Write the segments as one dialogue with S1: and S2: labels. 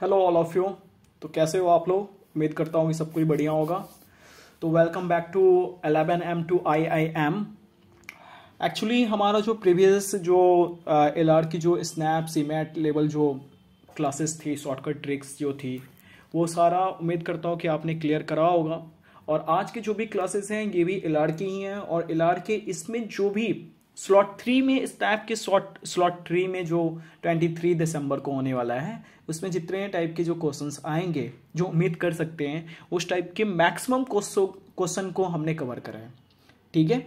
S1: Hello all of you तो कैसे हो आप लोग उम्मीद करता हूँ कि सब कुछ बढ़िया होगा तो welcome back to eleven M to I I am actually हमारा जो प्रीवियस जो एल uh, की जो स्नैप सीमेट लेवल जो क्लासेस थी शॉर्टकट ट्रिक्स जो थी वो सारा उम्मीद करता हूँ कि आपने क्लियर करा होगा और आज के जो भी क्लासेस हैं ये भी एल की ही हैं और एल के इसमें जो भी स्लॉट थ्री में इस टाइप के स्लॉट स्लॉट थ्री में जो ट्वेंटी थ्री दिसंबर को होने वाला है उसमें जितने टाइप के जो क्वेश्चंस आएंगे जो उम्मीद कर सकते हैं उस टाइप के मैक्सिमम क्वेश्चन को हमने कवर करा है ठीक है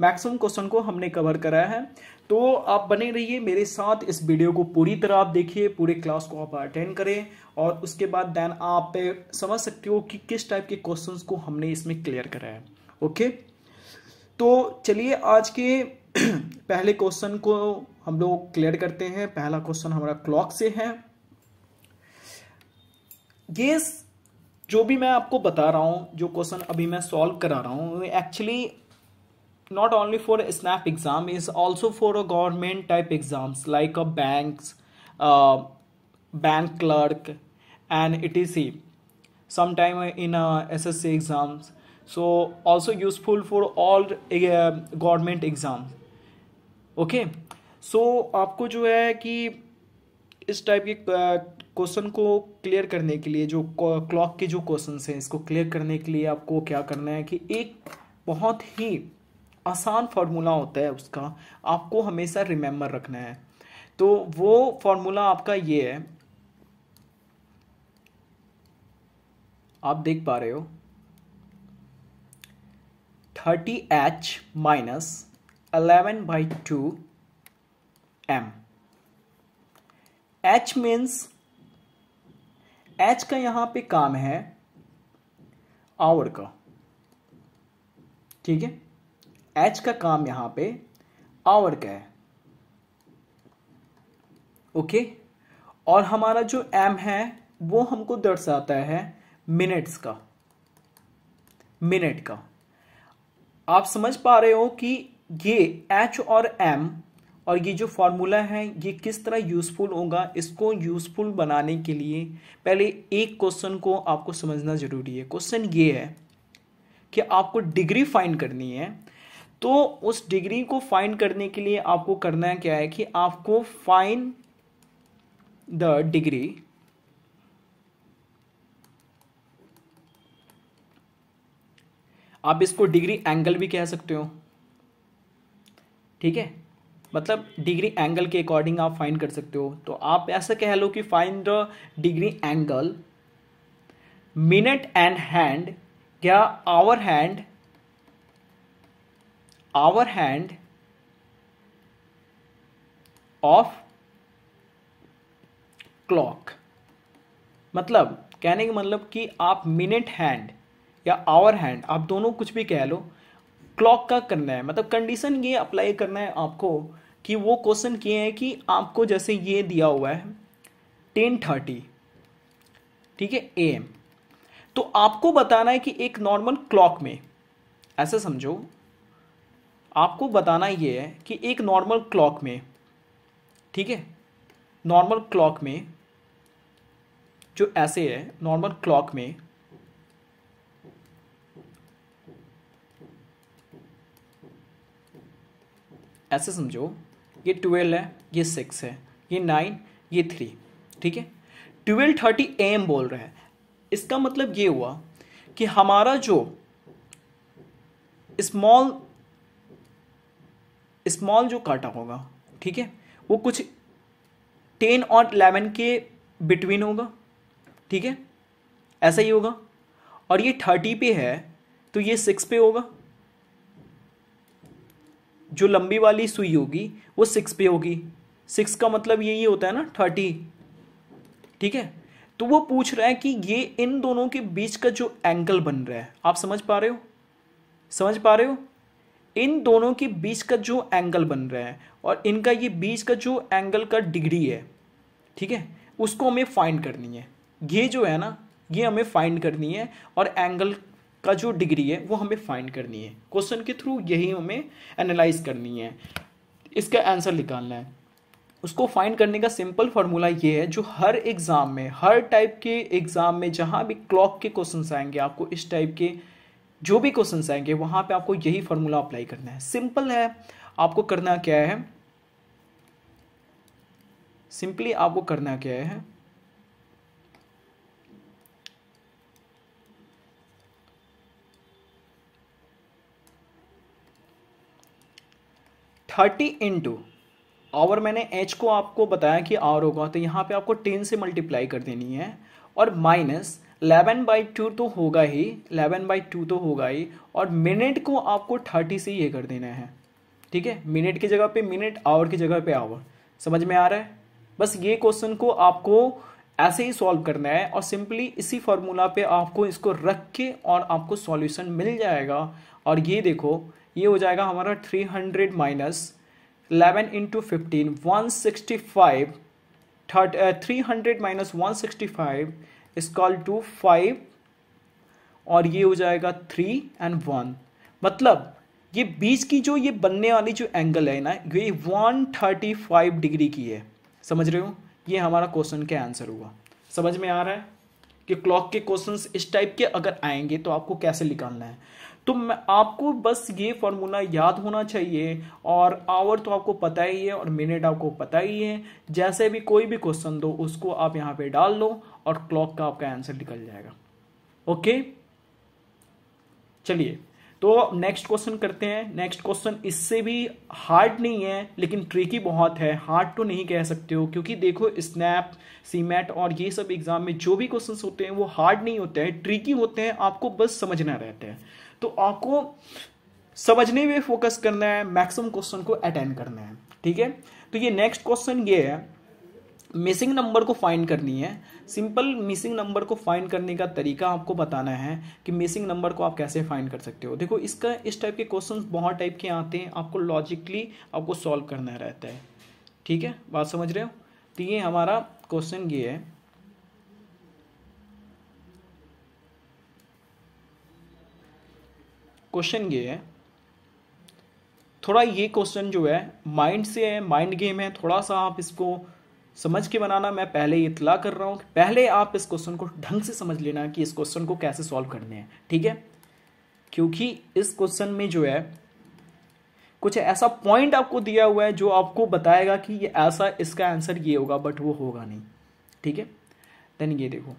S1: मैक्सिमम क्वेश्चन को हमने कवर करा है तो आप बने रहिए मेरे साथ इस वीडियो को पूरी तरह आप देखिए पूरे क्लास को आप अटेंड करें और उसके बाद देन आप समझ सकते हो कि किस टाइप के क्वेश्चंस को हमने इसमें क्लियर करा है ओके तो चलिए आज के पहले क्वेश्चन को हम लोग क्लियर करते हैं पहला क्वेश्चन हमारा क्लॉक से है ये जो भी मैं आपको बता रहा हूं जो क्वेश्चन अभी मैं सॉल्व करा रहा हूं actually not only for snap exam is also for a government type exams like a bank bank clerk and it is see समाइम in S S C exams so also useful for all government exams okay so आपको जो है कि इस type के question को clear करने के लिए जो क्लॉक के जो क्वेश्चन हैं इसको क्लियर करने के लिए आपको क्या करना है कि एक बहुत ही आसान फार्मूला होता है उसका आपको हमेशा रिमेम्बर रखना है तो वो फार्मूला आपका ये है आप देख पा रहे हो thirty H minus 11 by 2 m h means h का यहां पे काम है आवर का ठीक है h का काम यहां पे आवर का है ओके okay? और हमारा जो m है वो हमको दर्शाता है मिनट्स का मिनट का आप समझ पा रहे हो कि ये एच और एम और ये जो फॉर्मूला है ये किस तरह यूज़फुल होगा इसको यूज़फुल बनाने के लिए पहले एक क्वेश्चन को आपको समझना ज़रूरी है क्वेश्चन ये है कि आपको डिग्री फाइंड करनी है तो उस डिग्री को फाइंड करने के लिए आपको करना है क्या है कि आपको फाइंड द डिग्री आप इसको डिग्री एंगल भी कह सकते हो ठीक है मतलब डिग्री एंगल के अकॉर्डिंग आप फाइंड कर सकते हो तो आप ऐसा कह लो कि find the degree angle minute and hand या hour hand hour hand of clock मतलब कहने का मतलब कि आप मिनट हैंड या आवर हैंड आप दोनों कुछ भी कह लो क्लॉक का करना है मतलब कंडीशन ये अप्लाई करना है आपको कि वो क्वेश्चन किए हैं कि आपको जैसे ये दिया हुआ है टेन थर्टी ठीक है ए एम तो आपको बताना है कि एक नॉर्मल क्लॉक में ऐसा समझो आपको बताना ये है कि एक नॉर्मल क्लॉक में ठीक है नॉर्मल क्लॉक में जो ऐसे है नॉर्मल क्लॉक में ऐसे समझो ये ट्वेल्व है ये सिक्स है ये नाइन ये थ्री ठीक है ट्वेल्व थर्टी एम बोल रहे हैं इसका मतलब ये हुआ कि हमारा जो स्मॉल स्मॉल जो काटा होगा ठीक है वो कुछ टेन और इलेवन के बिटवीन होगा ठीक है ऐसा ही होगा और ये थर्टी पे है तो ये सिक्स पे होगा जो लंबी वाली सुई होगी वो सिक्स पे होगी सिक्स का मतलब यही होता है ना थर्टी ठीक है तो वो पूछ रहा है कि ये इन दोनों के बीच का जो एंगल बन रहा है आप समझ पा रहे हो समझ पा रहे हो इन दोनों के बीच का जो एंगल बन रहा है और इनका ये बीच का जो एंगल का डिग्री है ठीक है उसको हमें फाइंड करनी है ये जो है ना ये हमें फाइंड करनी है और एंगल का जो डिग्री है वो हमें फाइंड करनी है क्वेश्चन के थ्रू यही हमें एनालाइज करनी है इसका आंसर निकालना है उसको फाइंड करने का सिंपल फार्मूला ये है जो हर एग्ज़ाम में हर टाइप के एग्ज़ाम में जहां भी क्लॉक के क्वेश्चन आएंगे आपको इस टाइप के जो भी क्वेश्चन आएंगे वहां पे आपको यही फार्मूला अप्लाई करना है सिंपल है आपको करना क्या है सिंपली आपको करना क्या है थर्टी इन टू आवर मैंने एच को आपको बताया कि आर होगा तो यहाँ पे आपको टेन से मल्टीप्लाई कर देनी है और माइनस इलेवन बाई टू तो होगा ही इलेवन बाई टू तो होगा ही और मिनट को आपको थर्टी से ये कर देना है ठीक है मिनट की जगह पे मिनट आवर की जगह पे आवर समझ में आ रहा है बस ये क्वेश्चन को आपको ऐसे ही सॉल्व करना है और सिंपली इसी फॉर्मूला पे आपको इसको रख के और आपको सॉल्यूशन मिल जाएगा और ये देखो ये हो जाएगा हमारा three hundred minus eleven into fifteen one sixty five third three hundred minus one sixty five is equal to five और ये हो जाएगा थ्री एंड वन मतलब ये बीच की जो ये बनने वाली जो एंगल है ना ये वन थर्टी फाइव डिग्री की है समझ रहे हो ये हमारा क्वेश्चन का आंसर हुआ समझ में आ रहा है कि क्लॉक के क्वेश्चंस इस टाइप के अगर आएंगे तो आपको कैसे निकालना है तो मैं आपको बस ये फार्मूला याद होना चाहिए और आवर तो आपको पता ही है और मिनट आपको पता ही है जैसे भी कोई भी क्वेश्चन दो उसको आप यहाँ पे डाल लो और क्लॉक का आपका आंसर निकल जाएगा ओके चलिए तो नेक्स्ट क्वेश्चन करते हैं नेक्स्ट क्वेश्चन इससे भी हार्ड नहीं है लेकिन ट्रिकी बहुत है हार्ड तो नहीं कह सकते हो क्योंकि देखो स्नैप सीमेट और ये सब एग्जाम में जो भी क्वेश्चंस होते हैं वो हार्ड नहीं होते हैं ट्रिकी होते हैं आपको बस समझना रहता है तो आपको समझने में फोकस करना है मैक्सिमम क्वेश्चन को अटेंड करना है ठीक है तो ये नेक्स्ट क्वेश्चन ये है मिसिंग नंबर को फाइंड करनी है सिंपल मिसिंग नंबर को फाइंड करने का तरीका आपको बताना है कि मिसिंग नंबर को आप कैसे फाइंड कर सकते हो देखो इसका इस टाइप के क्वेश्चन बहुत टाइप के आते हैं आपको लॉजिकली आपको सॉल्व करना रहता है ठीक है बात समझ रहे हो तो ये हमारा क्वेश्चन ये है क्वेश्चन ये है थोड़ा ये क्वेश्चन जो है माइंड से है माइंड गेम है थोड़ा सा आप इसको समझ के बनाना मैं पहले ये इतला कर रहा हूँ पहले आप इस क्वेश्चन को ढंग से समझ लेना कि इस क्वेश्चन को कैसे सॉल्व करने हैं ठीक है क्योंकि इस क्वेश्चन में जो है कुछ ऐसा पॉइंट आपको दिया हुआ है जो आपको बताएगा कि ये ऐसा इसका आंसर ये होगा बट वो होगा नहीं ठीक है देन ये देखो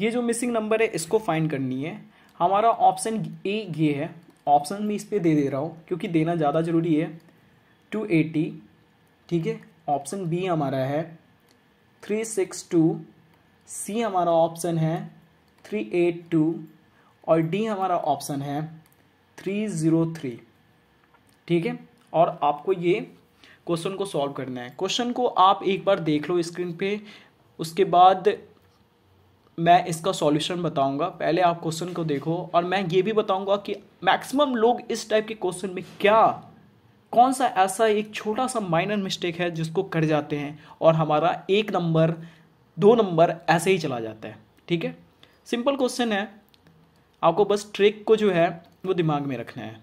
S1: ये जो मिसिंग नंबर है इसको फाइंड करनी है हमारा ऑप्शन ए ये है ऑप्शन में इस पर दे दे रहा हूँ क्योंकि देना ज़्यादा ज़रूरी है टू एटी ठीक है ऑप्शन बी हमारा है थ्री सिक्स टू सी हमारा ऑप्शन है थ्री एट टू और डी हमारा ऑप्शन है थ्री ज़ीरो थ्री ठीक है और आपको ये क्वेश्चन को सॉल्व करना है क्वेश्चन को आप एक बार देख लो स्क्रीन पे उसके बाद मैं इसका सॉल्यूशन बताऊंगा पहले आप क्वेश्चन को देखो और मैं ये भी बताऊंगा कि मैक्सिमम लोग इस टाइप के क्वेश्चन में क्या कौन सा ऐसा एक छोटा सा माइनर मिस्टेक है जिसको कर जाते हैं और हमारा एक नंबर दो नंबर ऐसे ही चला जाता है ठीक है सिंपल क्वेश्चन है आपको बस ट्रिक को जो है वो दिमाग में रखना है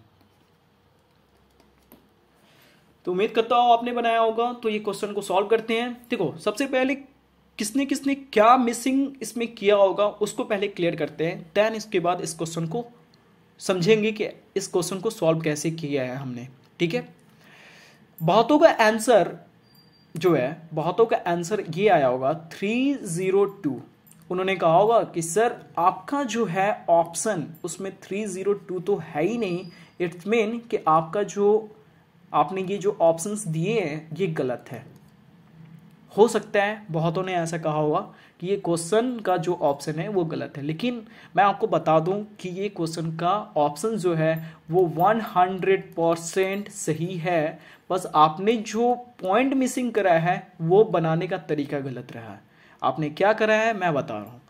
S1: तो उम्मीद करता हूँ आपने बनाया होगा तो ये क्वेश्चन को सॉल्व करते हैं देखो सबसे पहले किसने किसने क्या मिसिंग इसमें किया होगा उसको पहले क्लियर करते हैं दैन इसके बाद इस क्वेश्चन को समझेंगे कि इस क्वेश्चन को सॉल्व कैसे किया है हमने ठीक है बहुतों का आंसर जो है बहुतों का आंसर ये आया होगा थ्री जीरो टू उन्होंने कहा होगा कि सर आपका जो है ऑप्शन उसमें थ्री जीरो टू तो है ही नहीं इट्स मीन कि आपका जो आपने ये जो ऑप्शंस दिए हैं ये गलत है हो सकता है बहुतों ने ऐसा कहा होगा कि ये क्वेश्चन का जो ऑप्शन है वो गलत है लेकिन मैं आपको बता दूं कि ये क्वेश्चन का ऑप्शन जो है वो 100 परसेंट सही है बस आपने जो पॉइंट मिसिंग करा है वो बनाने का तरीका गलत रहा है आपने क्या करा है मैं बता रहा हूँ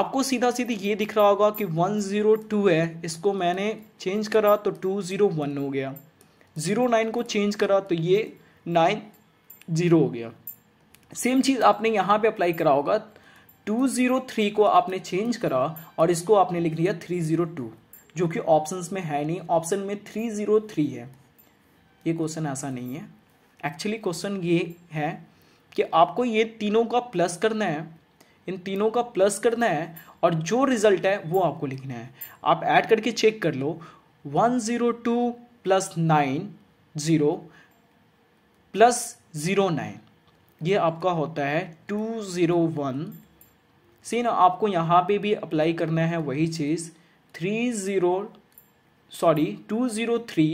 S1: आपको सीधा सीधी ये दिख रहा होगा कि 102 है इसको मैंने चेंज करा तो 201 हो गया 09 को चेंज करा तो ये नाइन जीरो हो गया सेम चीज आपने यहाँ पे अप्लाई करा होगा 203 को आपने चेंज करा और इसको आपने लिख दिया 302 जो कि ऑप्शंस में है नहीं ऑप्शन में 303 है ये क्वेश्चन ऐसा नहीं है एक्चुअली क्वेश्चन ये है कि आपको ये तीनों का प्लस करना है इन तीनों का प्लस करना है और जो रिजल्ट है वो आपको लिखना है आप ऐड करके चेक कर लो one zero two plus nine zero plus zero nine ये आपका होता है टू ज़ीरो वन सी ना आपको यहाँ पे भी अप्लाई करना है वही चीज़ three zero sorry two zero three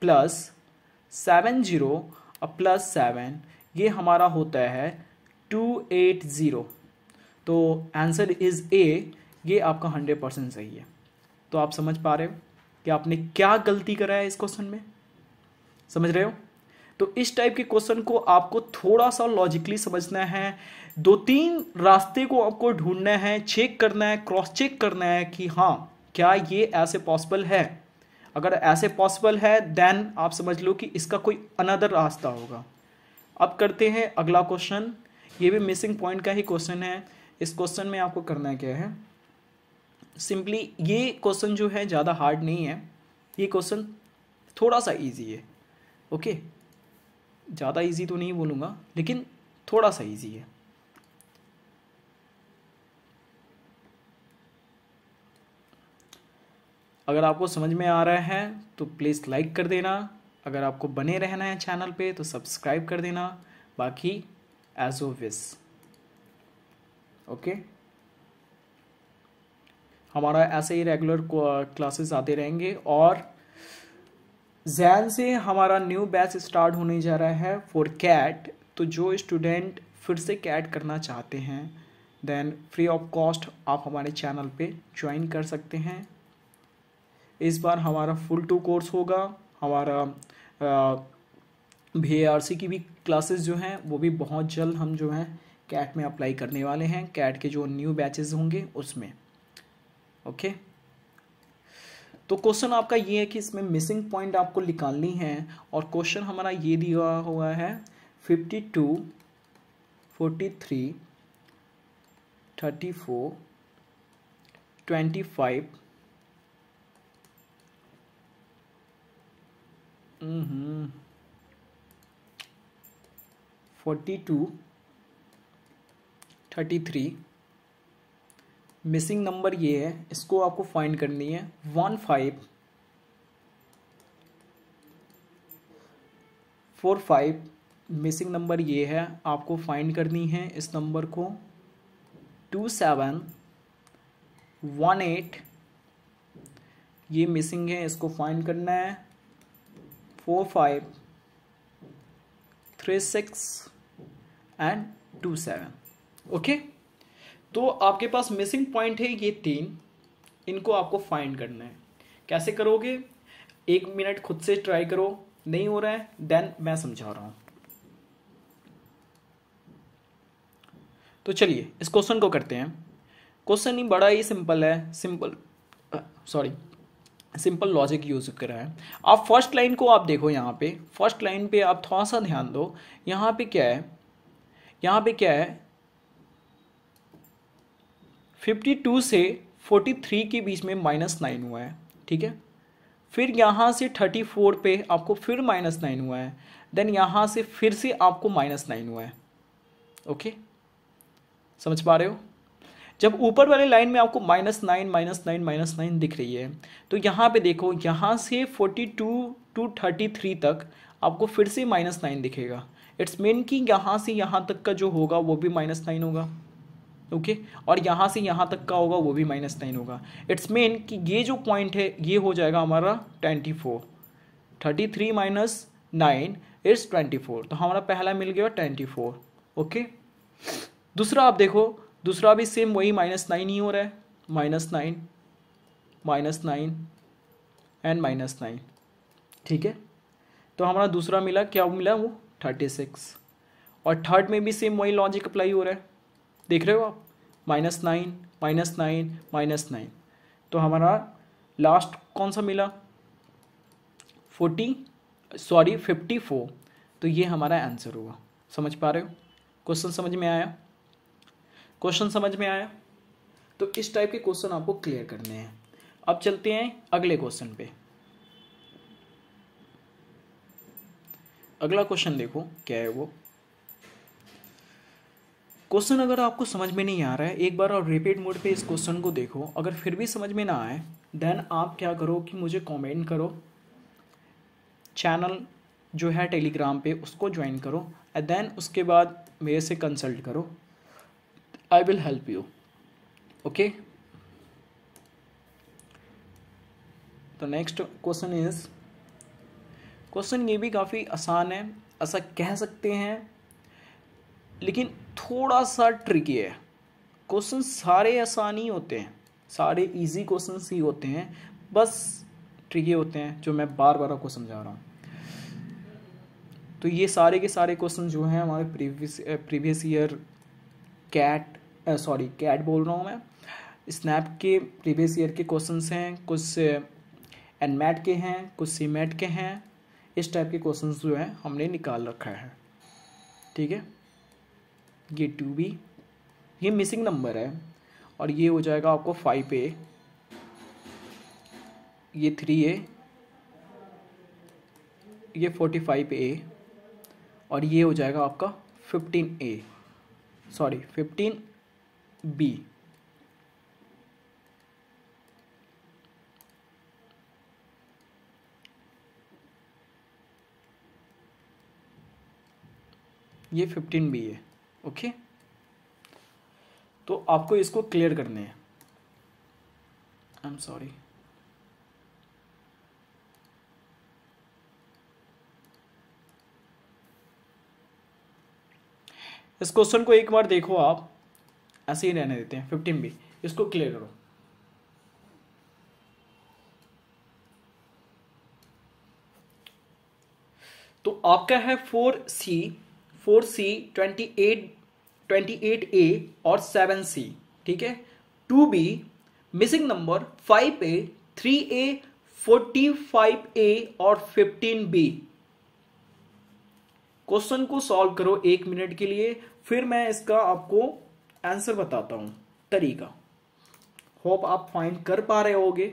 S1: plus seven zero plus seven ये हमारा होता है टू एट ज़ीरो तो आंसर इज़ ए ये आपका हंड्रेड परसेंट सही है तो आप समझ पा रहे हो कि आपने क्या गलती करा है इस क्वेश्चन में समझ रहे हो तो इस टाइप के क्वेश्चन को आपको थोड़ा सा लॉजिकली समझना है दो तीन रास्ते को आपको ढूंढना है चेक करना है क्रॉस चेक करना है कि हाँ क्या ये ऐसे पॉसिबल है अगर ऐसे पॉसिबल है देन आप समझ लो कि इसका कोई अनदर रास्ता होगा अब करते हैं अगला क्वेश्चन ये भी मिसिंग पॉइंट का ही क्वेश्चन है इस क्वेश्चन में आपको करना क्या है सिंपली ये क्वेश्चन जो है ज़्यादा हार्ड नहीं है ये क्वेश्चन थोड़ा सा इजी है ओके okay? ज़्यादा इजी तो नहीं बोलूँगा लेकिन थोड़ा सा इजी है अगर आपको समझ में आ रहा है तो प्लीज़ लाइक कर देना अगर आपको बने रहना है चैनल पे तो सब्सक्राइब कर देना बाकी एज ओ विस ओके हमारा ऐसे ही रेगुलर क्लासेस आते रहेंगे और जैन से हमारा न्यू बैच स्टार्ट होने जा रहा है फॉर कैट तो जो स्टूडेंट फिर से कैट करना चाहते हैं देन फ्री ऑफ कॉस्ट आप हमारे चैनल पे ज्वाइन कर सकते हैं इस बार हमारा फुल टू कोर्स होगा हमारा भी आर सी की भी क्लासेस जो हैं वो भी बहुत जल्द हम जो हैं कैट में अप्लाई करने वाले हैं कैट के जो न्यू बैचेस होंगे उसमें ओके okay? तो क्वेश्चन आपका ये है कि इसमें मिसिंग पॉइंट आपको निकालनी है और क्वेश्चन हमारा ये दिया हुआ है fifty two forty three thirty four twenty five forty two thirty three missing number ये है इसको आपको फाइंड करनी है one five four five missing number ये है आपको फाइंड करनी है इस नंबर को टू सेवन वन एट ये मिसिंग है इसको फाइंड करना है four five three six and two seven okay तो आपके पास मिसिंग पॉइंट है ये तीन इनको आपको फाइंड करना है कैसे करोगे एक मिनट खुद से ट्राई करो नहीं हो रहा है देन मैं समझा रहा हूँ तो चलिए इस क्वेश्चन को करते हैं क्वेश्चन ही बड़ा ही सिंपल है simple sorry simple logic use करा है आप फर्स्ट लाइन को आप देखो यहाँ पे फर्स्ट लाइन पे आप थोड़ा सा ध्यान दो यहाँ पे क्या है यहाँ पे क्या है 52 से 43 के बीच में माइनस नाइन हुआ है ठीक है फिर यहाँ से 34 पे आपको फिर माइनस नाइन हुआ है देन यहाँ से फिर से आपको माइनस नाइन हुआ है ओके समझ पा रहे हो जब ऊपर वाले लाइन में आपको minus nine minus nine minus nine दिख रही है तो यहाँ पे देखो यहाँ से forty two two thirty three तक आपको फिर से माइनस नाइन दिखेगा इट्स मीन कि यहाँ से यहाँ तक का जो होगा वो भी माइनस नाइन होगा ओके okay? और यहाँ से यहाँ तक का होगा वो भी माइनस नाइन होगा इट्स मेन कि ये जो पॉइंट है ये हो जाएगा हमारा twenty four thirty three minus nine it's twenty four तो हमारा पहला मिल गया ट्वेंटी फोर ओके दूसरा आप देखो दूसरा भी सेम वही माइनस नाइन ही हो रहा है minus nine minus nine and minus nine ठीक है तो हमारा दूसरा मिला क्या मिला वो थर्टी सिक्स और थर्ड में भी सेम वही लॉजिक अप्लाई हो रहा है देख रहे हो आप minus nine minus nine minus nine तो हमारा लास्ट कौन सा मिला फोर्टी सॉरी फिफ्टी फोर तो ये हमारा आंसर हुआ समझ पा रहे हो क्वेश्चन समझ में आया क्वेश्चन समझ में आया तो इस टाइप के क्वेश्चन आपको क्लियर करने हैं अब चलते हैं अगले क्वेश्चन पे अगला क्वेश्चन देखो क्या है वो क्वेश्चन अगर आपको समझ में नहीं आ रहा है एक बार आप रिपीट मोड पे इस क्वेश्चन को देखो अगर फिर भी समझ में ना आए देन आप क्या करो कि मुझे कमेंट करो चैनल जो है टेलीग्राम पे उसको ज्वाइन करो एंड देन उसके बाद मेरे से कंसल्ट करो I will help you okay तो नेक्स्ट क्वेश्चन इज क्वेश्चन ये भी काफ़ी आसान है ऐसा कह सकते हैं लेकिन थोड़ा सा ट्रिकी है क्वेश्चन सारे आसान ही होते हैं सारे इजी क्वेश्चन ही होते हैं बस ट्रिकी होते हैं जो मैं बार बार आपको समझा रहा हूँ तो ये सारे के सारे क्वेश्चन जो हैं हमारे previous previous year CAT sorry CAT बोल रहा हूँ मैं स्नैप के प्रीवियस ईयर के क्वेश्चन हैं कुछ एनमेट के हैं कुछ सीमेट के हैं इस टाइप के क्वेश्चन जो हैं हमने निकाल रखा है ठीक है ये टू बी ये मिसिंग नंबर है और ये हो जाएगा आपको फाइव ए ये थ्री ए ये फोर्टी फाइव ए और ये हो जाएगा आपका fifteen A sorry fifteen B ये फिफ्टीन बी है ओके तो आपको इसको क्लियर करने हैं आई एम सॉरी इस क्वेश्चन को एक बार देखो आप ऐसे ही रहने देते हैं फिफ्टीन बी इसको क्लियर करो तो आपका है four C four C twenty eight twenty eight A और सेवन सी ठीक है to be missing number five A three A forty five A और फिफ्टीन बी क्वेश्चन को सॉल्व करो एक मिनट के लिए फिर मैं इसका आपको आंसर बताता हूं तरीका होप आप फाइंड कर पा रहे होगे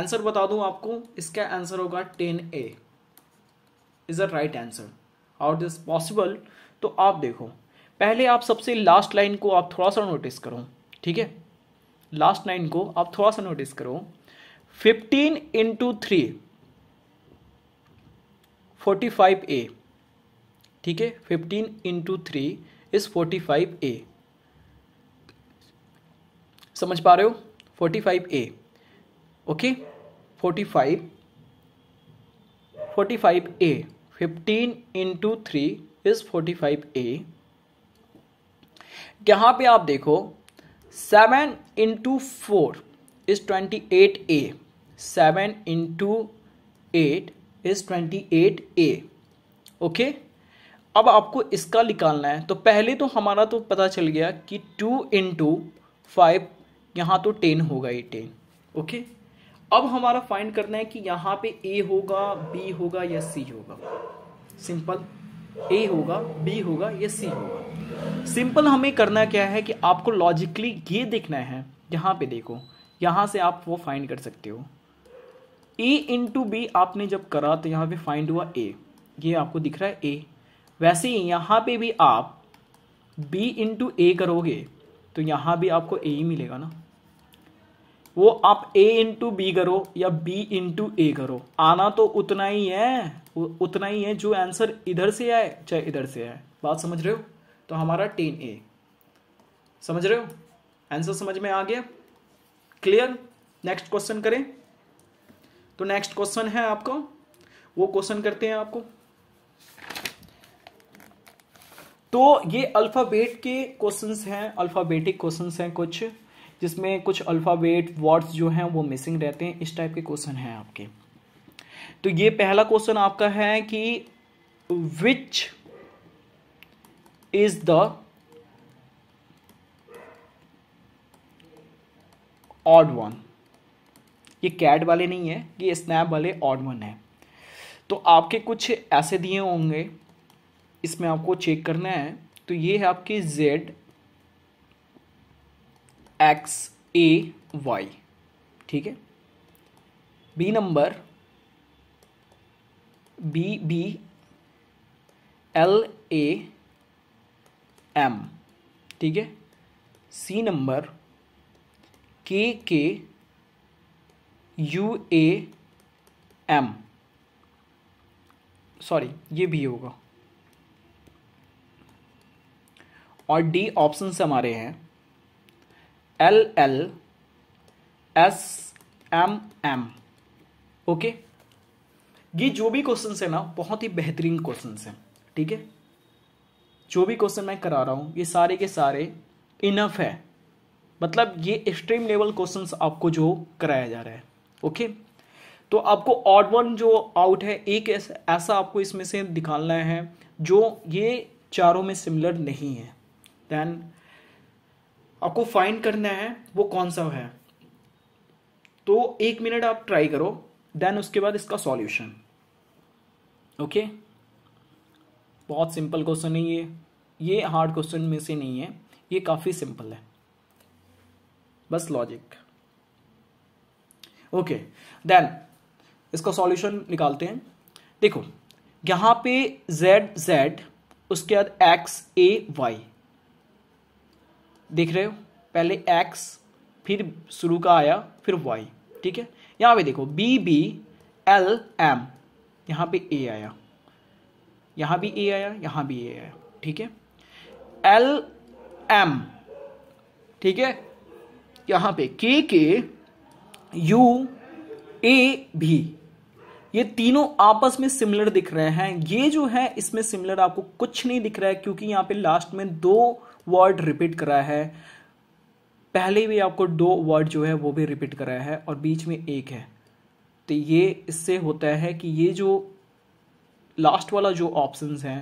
S1: आंसर बता दूं आपको इसका आंसर होगा ten A is a right answer out this possible तो आप देखो पहले आप सबसे लास्ट लाइन को आप थोड़ा सा नोटिस करो ठीक है लास्ट लाइन को आप थोड़ा सा नोटिस करो fifteen into three forty five A ठीक है fifteen into three is forty five A समझ पा रहे हो forty five A okay forty five forty five A fifteen into three is forty five A यहाँ पे आप देखो seven into four is twenty eight A seven into eight is twenty eight A okay अब आपको इसका निकालना है तो पहले तो हमारा तो पता चल गया कि टू इंटू फाइव यहाँ तो टेन होगा ये टेन ओके अब हमारा फाइंड करना है कि यहाँ पे ए होगा बी होगा या सी होगा सिंपल ए होगा बी होगा या सी होगा सिंपल हमें करना क्या है कि आपको लॉजिकली ये देखना है यहाँ पे देखो यहाँ से आप वो फाइंड कर सकते हो ए इंटू बी आपने जब करा तो यहाँ पे फाइंड हुआ ए ये आपको दिख रहा है ए वैसे ही यहाँ पे भी आप बी इंटू ए करोगे तो यहाँ भी आपको ए ही मिलेगा ना वो आप ए इंटू बी करो या बी इंटू ए करो आना तो उतना ही है उतना ही है जो आंसर इधर से आए चाहे इधर से आए बात समझ रहे हो तो हमारा टेन ए समझ रहे हो आंसर समझ में आ गया क्लियर नेक्स्ट क्वेश्चन करें तो नेक्स्ट क्वेश्चन है आपको वो क्वेश्चन करते हैं आपको तो ये अल्फ़ाबेट के क्वेश्चंस हैं अल्फ़ाबेटिक क्वेश्चंस हैं कुछ जिसमें कुछ अल्फ़ाबेट वर्ड्स जो हैं वो मिसिंग रहते हैं इस टाइप के क्वेश्चन हैं आपके तो ये पहला क्वेश्चन आपका है कि which is the odd one ये कैट वाले नहीं है ये स्नैप वाले ऑड वन है तो आपके कुछ ऐसे दिए होंगे इसमें आपको चेक करना है तो ये है आपके जेड एक्स ए वाई ठीक है B number B B L A M ठीक है सी नंबर के के यू ए एम सॉरी ये भी होगा और डी ऑप्शन हमारे हैं L L S M M okay ये जो भी क्वेश्चन है ना बहुत ही बेहतरीन क्वेश्चन है ठीक है जो भी क्वेश्चन मैं करा रहा हूँ ये सारे के सारे इनफ है मतलब ये एक्सट्रीम लेवल क्वेश्चंस आपको जो कराया जा रहा है ओके तो आपको ऑड वन जो आउट है एक ऐसा आपको इसमें से निकालना है जो ये चारों में सिमिलर नहीं है देन आपको फाइंड करना है वो कौन सा है तो एक मिनट आप ट्राई करो देन उसके बाद इसका सॉल्यूशन ओके बहुत सिंपल क्वेश्चन है ये ये हार्ड क्वेश्चन में से नहीं है ये काफ़ी सिंपल है बस लॉजिक ओके देन इसका सॉल्यूशन निकालते हैं देखो यहां पे z z उसके बाद x a y देख रहे हो पहले x फिर शुरू का आया फिर y ठीक है यहां पे देखो b b l m यहाँ पे ए आया यहाँ भी ए आया यहाँ भी ए आया ठीक है एल एम ठीक है यहाँ पे के के यू ए भी ये तीनों आपस में सिमिलर दिख रहे हैं ये जो है इसमें सिमिलर आपको कुछ नहीं दिख रहा है क्योंकि यहाँ पे लास्ट में दो वर्ड रिपीट करा है पहले भी आपको दो वर्ड जो है वो भी रिपीट कराया है और बीच में एक है तो ये इससे होता है कि ये जो लास्ट वाला जो ऑप्शन हैं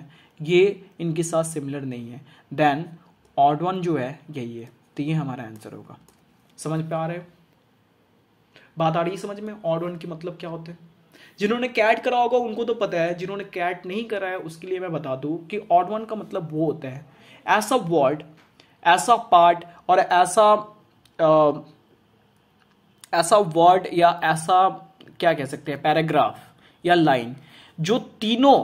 S1: ये इनके साथ सिमिलर नहीं है देन ऑड वन जो है यही है तो ये हमारा आंसर होगा समझ पे आ रहे हो बात आ रही है समझ में ऑड वन के मतलब क्या होते हैं जिन्होंने कैट करा होगा उनको तो पता है जिन्होंने कैट नहीं करा है उसके लिए मैं बता दूं कि ऑड वन का मतलब वो होता है ऐसा वर्ड ऐसा पार्ट और ऐसा आ, ऐसा वर्ड या ऐसा क्या कह सकते हैं पैराग्राफ या लाइन जो तीनों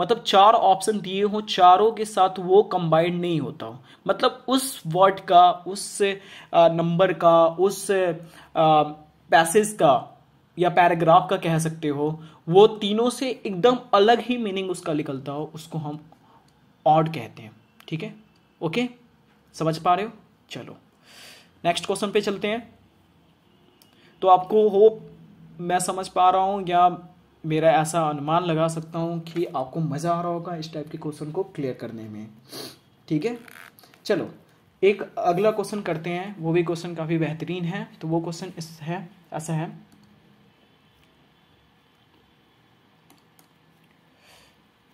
S1: मतलब चार ऑप्शन दिए हों चारों के साथ वो कंबाइंड नहीं होता मतलब उस वर्ड का उस नंबर का उस पैसेज का या पैराग्राफ का कह सकते हो वो तीनों से एकदम अलग ही मीनिंग उसका निकलता हो उसको हम ऑड कहते हैं ठीक है ओके समझ पा रहे हो चलो नेक्स्ट क्वेश्चन पे चलते हैं तो आपको होप मैं समझ पा रहा हूँ या मेरा ऐसा अनुमान लगा सकता हूँ कि आपको मज़ा आ रहा होगा इस टाइप के क्वेश्चन को क्लियर करने में ठीक है चलो एक अगला क्वेश्चन करते हैं वो भी क्वेश्चन काफ़ी बेहतरीन है तो वो क्वेश्चन इस है ऐसा है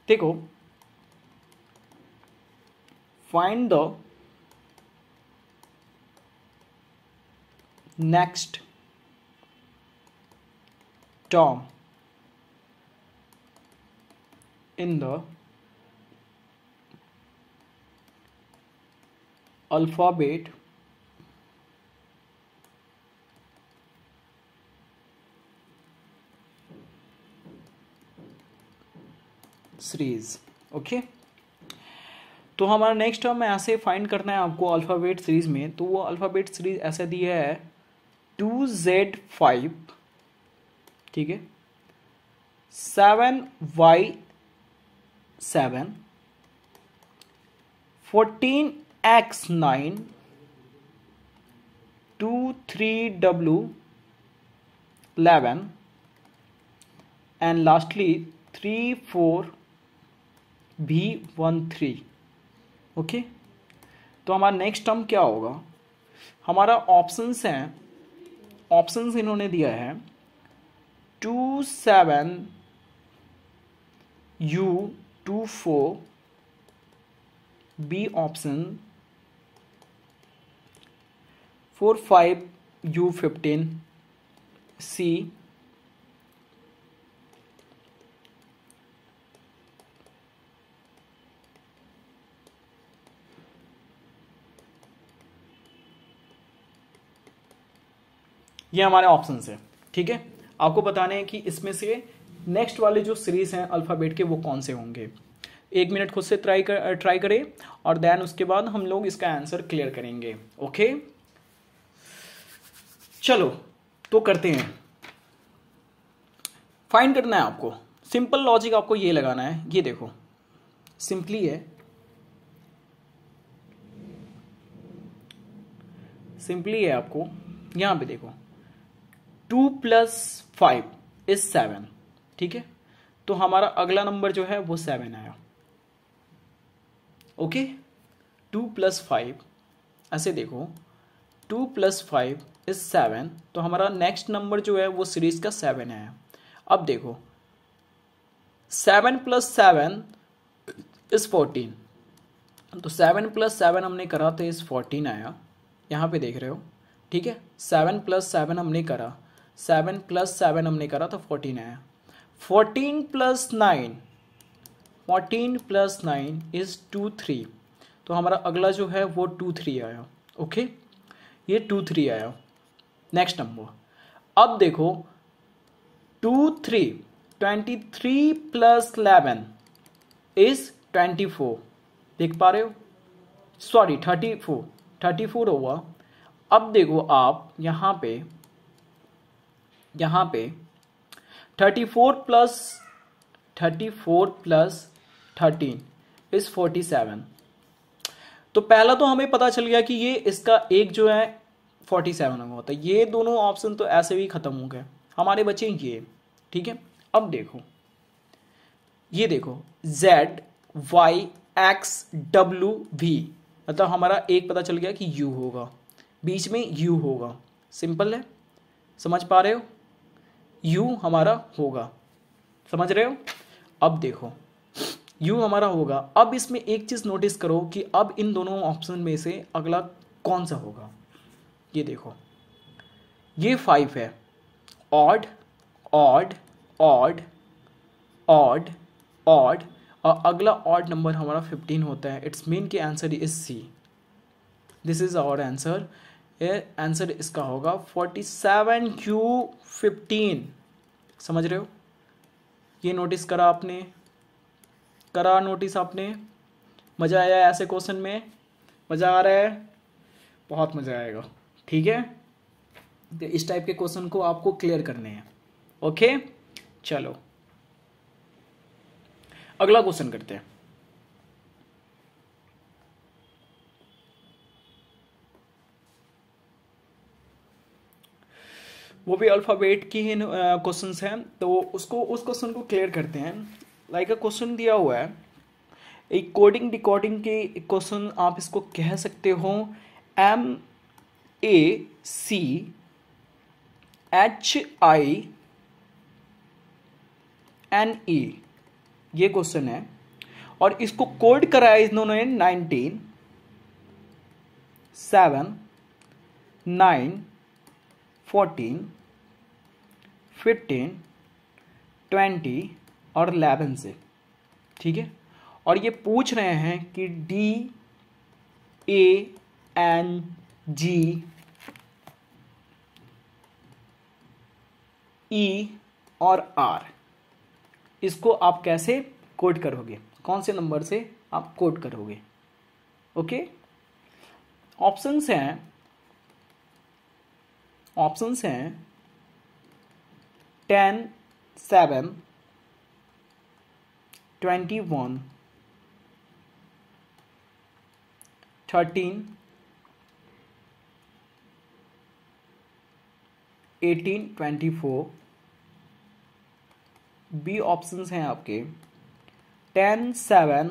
S1: देखो find the next Tom in the alphabet series okay okay? तो हमारा नेक्स्ट टर्म ऐसे फाइंड करना है आपको अल्फ़ाबेट सीरीज में तो वो अल्फ़ाबेट सीरीज ऐसे दी है टू जेड फाइव ठीक है seven Y seven fourteen X nine two three W eleven and lastly three four V one three okay तो हमारा नेक्स्ट टर्म क्या होगा हमारा ऑप्शंस हैं ऑप्शंस इन्होंने दिया है two seven U two four B option four five U fifteen C ये हमारे ऑप्शन है ठीक है आपको बताने हैं कि इसमें से नेक्स्ट वाले जो सीरीज़ हैं अल्फ़ाबेट के वो कौन से होंगे एक मिनट खुद से ट्राई कर ट्राई करें और देन उसके बाद हम लोग इसका आंसर क्लियर करेंगे ओके चलो तो करते हैं फाइंड करना है आपको सिंपल लॉजिक आपको ये लगाना है ये देखो सिंपली है सिंपली है आपको यहां पे देखो two plus five is seven ठीक है तो हमारा अगला नंबर जो है वो सेवन आया ओके टू प्लस फाइव ऐसे देखो two plus five is seven तो हमारा नेक्स्ट नंबर जो है वो सीरीज का सेवन आया अब देखो seven plus seven is fourteen तो सेवन प्लस सेवन हमने करा तो इस फोर्टीन आया यहाँ पे देख रहे हो ठीक है सेवन प्लस सेवन हमने करा सेवन प्लस सेवन हमने करा तो फोर्टीन आया fourteen plus nine fourteen plus nine is two three तो हमारा अगला जो है वो टू थ्री आया ओके ये टू थ्री आया नेक्स्ट नंबर अब देखो two three twenty three plus eleven is twenty four देख पा रहे हो sorry thirty four thirty four होगा अब देखो आप यहाँ पे यहाँ पे thirty four plus thirty four plus thirteen is forty seven तो पहला तो हमें पता चल गया कि ये इसका एक जो है फोर्टी सेवन होगा होता तो है ये दोनों ऑप्शन तो ऐसे भी खत्म हो गए हमारे बचे ये ठीक है अब देखो ये देखो Z Y X W V मतलब हमारा एक पता चल गया कि U होगा बीच में U होगा सिंपल है समझ पा रहे हो यू हमारा होगा समझ रहे हो अब देखो यू हमारा होगा अब इसमें एक चीज़ नोटिस करो कि अब इन दोनों ऑप्शन में से अगला कौन सा होगा ये देखो ये फाइव है odd odd odd odd odd और अगला ऑड नंबर हमारा फिफ्टीन होता है इट्स मीन के answer is C this is our answer answer इसका होगा फोर्टी सेवन क्यू फिफ्टीन समझ रहे हो ये नोटिस करा आपने करा नोटिस आपने मज़ा आया ऐसे क्वेश्चन में मज़ा आ रहा है बहुत मज़ा आएगा ठीक है तो इस टाइप के क्वेश्चन को आपको क्लियर करने हैं ओके चलो अगला क्वेश्चन करते हैं वो भी अल्फ़ाबेट की ही क्वेश्चंस हैं तो उसको उस क्वेश्चन को क्लियर करते हैं लाइक अ क्वेश्चन दिया हुआ है एक कोडिंग डिकोडिंग के क्वेश्चन आप इसको कह सकते हो M A C H I N E ये क्वेश्चन है और इसको कोड कराया इन्होंने nineteen seven nine fourteen fifteen twenty और इलेवन से ठीक है और ये पूछ रहे हैं कि डी ए एन जी ई और आर इसको आप कैसे कोट करोगे कौन से नंबर से आप कोट करोगे ओके ऑप्शंस हैं ऑप्शंस हैं ten seven twenty one thirteen eighteen twenty four B options हैं आपके ten seven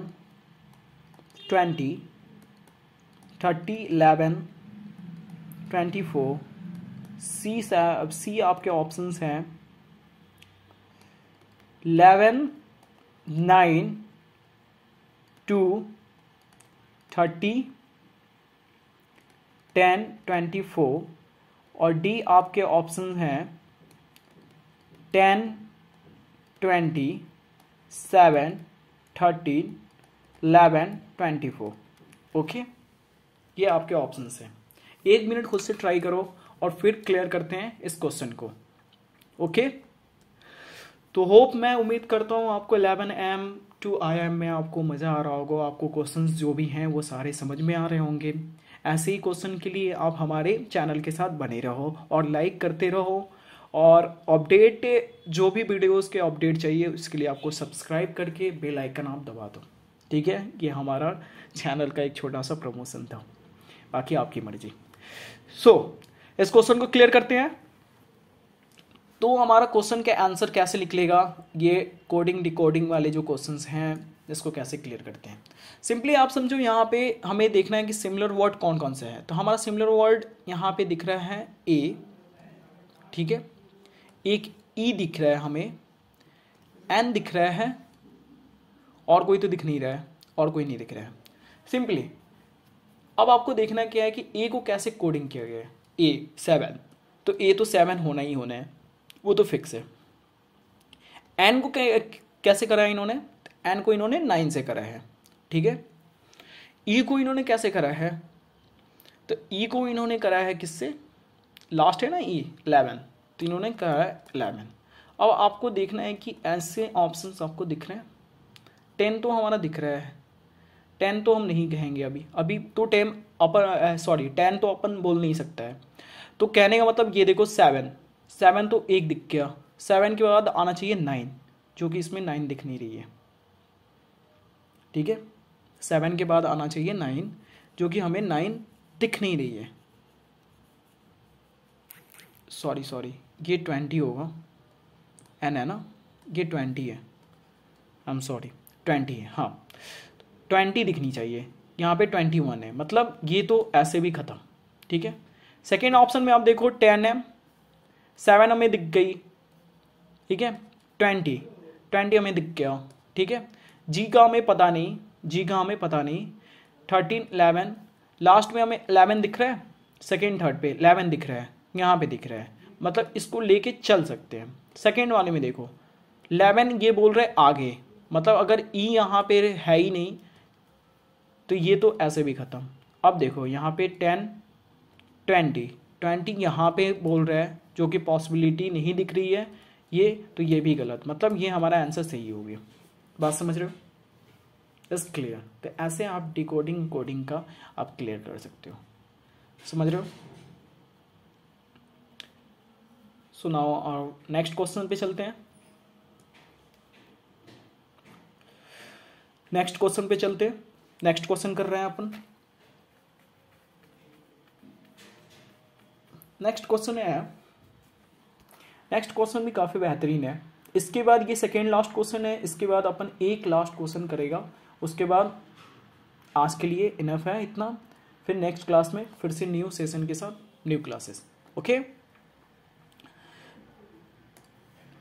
S1: twenty thirty eleven twenty four C C आपके ऑप्शंस हैं eleven nine two thirty ten twenty four और D आपके option हैं ten twenty seven thirteen eleven twenty four okay ये आपके option हैं एक मिनट खुद से ट्राई करो और फिर क्लियर करते हैं इस क्वेश्चन को ओके तो होप मैं उम्मीद करता हूं आपको eleven M to I M में आपको मज़ा आ रहा होगा आपको क्वेश्चन जो भी हैं वो सारे समझ में आ रहे होंगे ऐसे ही क्वेश्चन के लिए आप हमारे चैनल के साथ बने रहो और लाइक करते रहो और अपडेट जो भी वीडियोस के अपडेट चाहिए उसके लिए आपको सब्सक्राइब करके बेल आइकन आप दबा दो ठीक है ये हमारा चैनल का एक छोटा सा प्रमोशन था बाकी आपकी मर्जी सो so, इस क्वेश्चन को क्लियर करते हैं तो हमारा क्वेश्चन का आंसर कैसे निकलेगा ये कोडिंग डिकोडिंग वाले जो क्वेश्चन हैं इसको कैसे क्लियर करते हैं सिंपली आप समझो यहाँ पे हमें देखना है कि सिमिलर वर्ड कौन कौन से हैं तो हमारा सिमिलर वर्ड यहाँ पे दिख रहा है ए ठीक है एक ई e दिख रहा है हमें एन दिख रहा है और कोई तो दिख नहीं रहा है और कोई नहीं दिख रहा है सिंपली अब आपको देखना क्या है कि ए को कैसे कोडिंग किया गया है ए सेवन तो ए तो सेवन होना ही होना है वो तो फिक्स है एन को कैसे करा है इन्होंने एन को इन्होंने नाइन से करा है ठीक है ई e को इन्होंने कैसे करा है तो ई e को इन्होंने करा है किससे लास्ट है ना ई e? इलेवन तो इन्होंने करा है इलेवन अब आपको देखना है कि ऐसे ऑप्शंस आपको दिख रहे हैं टेन तो हमारा दिख रहा है टेन तो हम नहीं कहेंगे अभी अभी तो टेन अपन सॉरी टेन तो अपन बोल नहीं सकता है तो कहने का मतलब ये देखो सेवन सेवन तो एक दिख गया सेवन के बाद आना चाहिए नाइन जो कि इसमें नाइन दिख नहीं रही है ठीक है सेवन के बाद आना चाहिए नाइन जो कि हमें नाइन दिख नहीं रही है सॉरी सॉरी ये ट्वेंटी होगा एन है ना ये ट्वेंटी है आई एम सॉरी ट्वेंटी है हाँ ट्वेंटी दिखनी चाहिए यहाँ पे ट्वेंटी वन है मतलब ये तो ऐसे भी ख़त्म ठीक है सेकेंड ऑप्शन में आप देखो टेन है सेवन हमें दिख गई ठीक है ट्वेंटी ट्वेंटी हमें दिख गया ठीक है जी का हमें पता नहीं जी का हमें पता नहीं थर्टीन एलेवन लास्ट में हमें एलेवन दिख रहा है सेकेंड थर्ड पे एलेवन दिख रहा है यहाँ पे दिख रहा है मतलब इसको लेके चल सकते हैं सेकेंड वाले में देखो एलेवन ये बोल रहे आगे मतलब अगर ई e यहाँ पे है ही नहीं तो ये तो ऐसे भी ख़त्म अब देखो यहाँ पे टेन ट्वेंटी ट्वेंटी यहाँ पे बोल रहा है जो कि पॉसिबिलिटी नहीं दिख रही है ये तो ये भी गलत मतलब ये हमारा आंसर सही हो गया बात समझ रहे हो इस क्लियर तो ऐसे आप डिकोडिंग कोडिंग का आप क्लियर कर सकते हो समझ रहे हो सुनाओ और नेक्स्ट क्वेश्चन पे चलते हैं नेक्स्ट क्वेश्चन पे चलते हैं नेक्स्ट क्वेश्चन कर रहे हैं अपन नेक्स्ट क्वेश्चन है नेक्स्ट क्वेश्चन भी काफ़ी बेहतरीन है इसके बाद ये सेकेंड लास्ट क्वेश्चन है इसके बाद अपन एक लास्ट क्वेश्चन करेगा उसके बाद आज के लिए इनफ है इतना फिर नेक्स्ट क्लास में फिर से न्यू सेशन के साथ न्यू क्लासेस ओके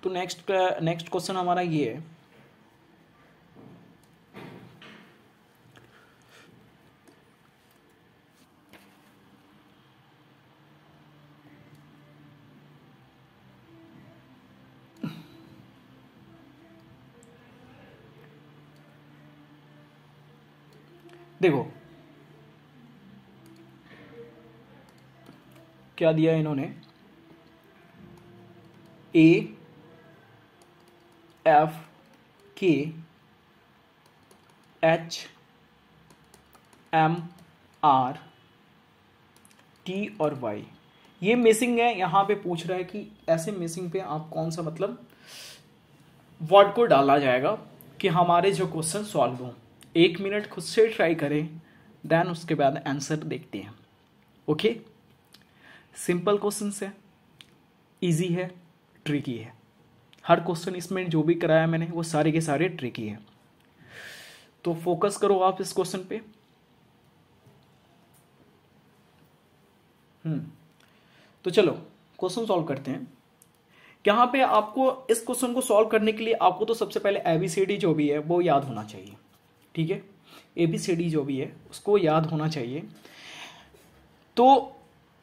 S1: तो नेक्स्ट नेक्स्ट क्वेश्चन हमारा ये है देखो क्या दिया इन्होंने A F K H M R T और वाई ये मिसिंग है यहां पे पूछ रहा है कि ऐसे मिसिंग पे आप कौन सा मतलब वर्ड को डाला जाएगा कि हमारे जो क्वेश्चन सॉल्व हों एक मिनट खुद से ट्राई करें देन उसके बाद आंसर देखते हैं ओके सिंपल क्वेश्चन है ईजी है ट्रिकी है हर क्वेश्चन इसमें जो भी कराया मैंने वो सारे के सारे ट्रिकी है तो फोकस करो आप इस क्वेश्चन पे हम्म तो चलो क्वेश्चन सॉल्व करते हैं यहाँ पे आपको इस क्वेश्चन को सॉल्व करने के लिए आपको तो सबसे पहले एबीसीडी जो भी है वो याद होना चाहिए ठीक है ए बी सी डी जो भी है उसको याद होना चाहिए तो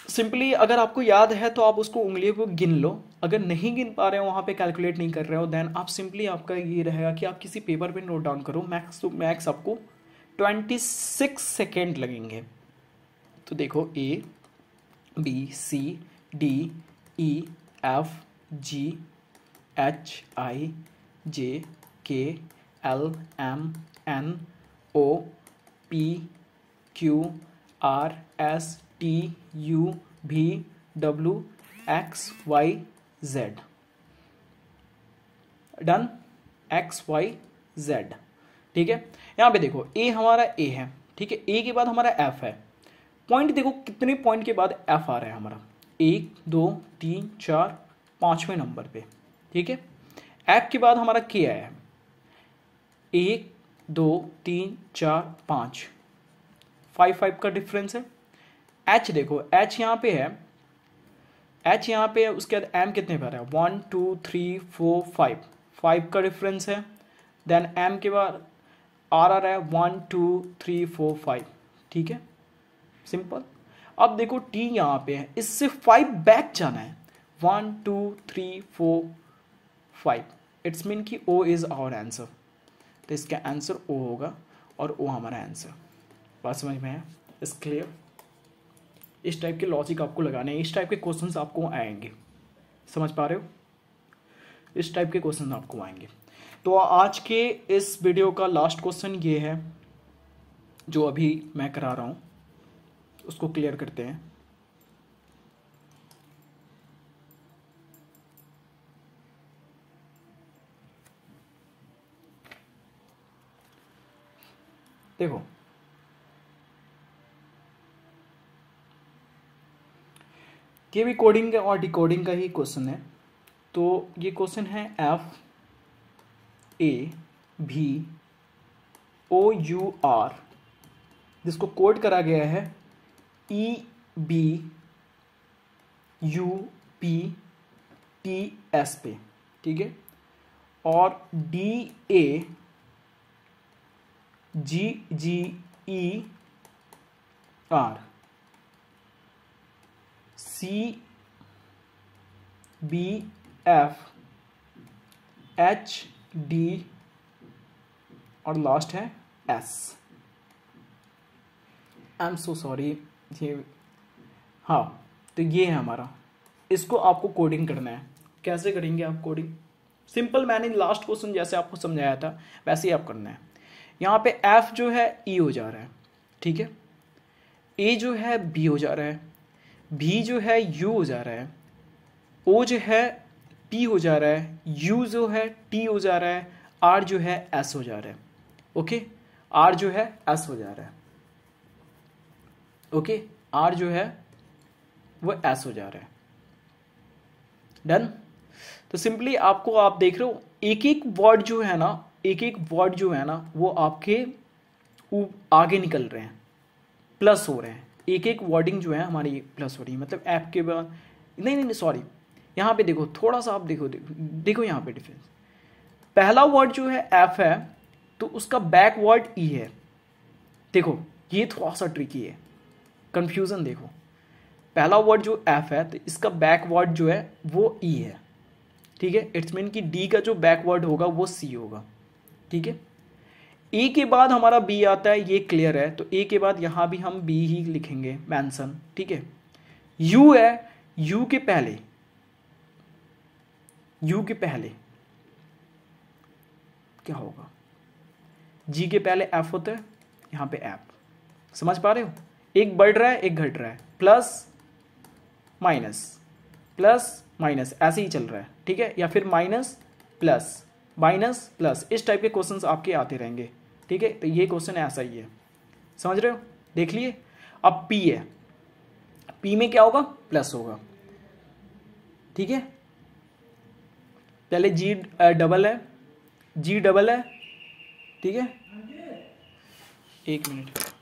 S1: सिंपली अगर आपको याद है तो आप उसको उंगलियों को गिन लो अगर नहीं गिन पा रहे हो वहाँ पे कैलकुलेट नहीं कर रहे हो देन आप सिंपली आपका ये रहेगा कि आप किसी पेपर पे नोट डाउन करो मैक्स टू मैक्स आपको ट्वेंटी सिक्स सेकेंड लगेंगे तो देखो A B C D E F G H I J K L M N O P Q R S T U V W X Y Z done X Y Z ठीक है यहाँ पे देखो ए हमारा ए है ठीक है ए के बाद हमारा एफ है पॉइंट देखो कितने पॉइंट के बाद एफ आ रहा है हमारा एक दो तीन चार पांचवें नंबर पे ठीक है एफ के बाद हमारा के आया है एक दो तीन चार पाँच फाइव फाइव का डिफरेंस है एच देखो एच यहाँ पे है एच यहाँ पे है उसके बाद एम कितने पर है one two three four five five का डिफरेंस है देन एम के बाद आर आर है one two three four five ठीक है सिंपल अब देखो टी यहाँ पे है इससे फाइव बैक जाना है one two three four five it's mean कि ओ इज़ आवर आंसर तो इसका आंसर ओ होगा और ओ हमारा आंसर बात समझ में है इस क्लियर इस टाइप के लॉजिक आपको लगाने हैं इस टाइप के क्वेश्चंस आपको आएंगे समझ पा रहे हो इस टाइप के क्वेश्चन आपको आएंगे तो आज के इस वीडियो का लास्ट क्वेश्चन ये है जो अभी मैं करा रहा हूँ उसको क्लियर करते हैं देखो ये भी कोडिंग का और डिकोडिंग का ही क्वेश्चन है तो ये क्वेश्चन है F A V O U R जिसको कोड करा गया है E B U P T S पे ठीक है और D A G G E R C B F H D और लास्ट है S I M so sorry ये हाँ तो ये है हमारा इसको आपको कोडिंग करना है कैसे करेंगे आप कोडिंग सिंपल मैंने लास्ट क्वेश्चन जैसे आपको समझाया था वैसे ही आप करना है यहाँ पे एफ जो है ई e हो जा रहा है ठीक है ए जो है बी हो जा रहा है भी जो है यू हो जा रहा है ओ जो है P हो जा रहा है यू जो है टी हो जा रहा है आर जो है एस हो जा रहा है ओके आर जो है एस हो जा रहा है ओके आर जो है वो एस हो जा रहा है डन तो सिंपली आपको आप देख रहे हो एक एक वर्ड जो है ना एक एक वर्ड जो है ना वो आपके आगे निकल रहे हैं प्लस हो रहे हैं एक एक वर्डिंग जो है हमारी प्लस हो रही है मतलब ऐप के बाद नहीं नहीं नहीं सॉरी यहाँ पे देखो थोड़ा सा आप देखो देखो, देखो यहाँ पे डिफरेंस पहला वर्ड जो है एफ है तो उसका बैक वर्ड ई है देखो ये थोड़ा सा ट्रिकी है कन्फ्यूज़न देखो पहला वर्ड जो एफ है तो इसका बैक वर्ड जो है वो ई e है ठीक है इट्स मीन कि डी का जो बैक वर्ड होगा वो सी होगा ठीक है ए के बाद हमारा बी आता है ये क्लियर है तो ए के बाद यहां भी हम बी ही लिखेंगे मैंसन ठीक है यू है यू के पहले यू के पहले क्या होगा जी के पहले एफ होता है यहां पे एफ समझ पा रहे हो एक बढ़ रहा है एक घट रहा है प्लस माइनस प्लस माइनस ऐसे ही चल रहा है ठीक है या फिर माइनस प्लस माइनस प्लस इस टाइप के क्वेश्चंस आपके आते रहेंगे ठीक है तो ये क्वेश्चन ऐसा ही है समझ रहे हो देख लिए अब पी है पी में क्या होगा प्लस होगा ठीक है पहले जी डबल है जी डबल है ठीक है एक मिनट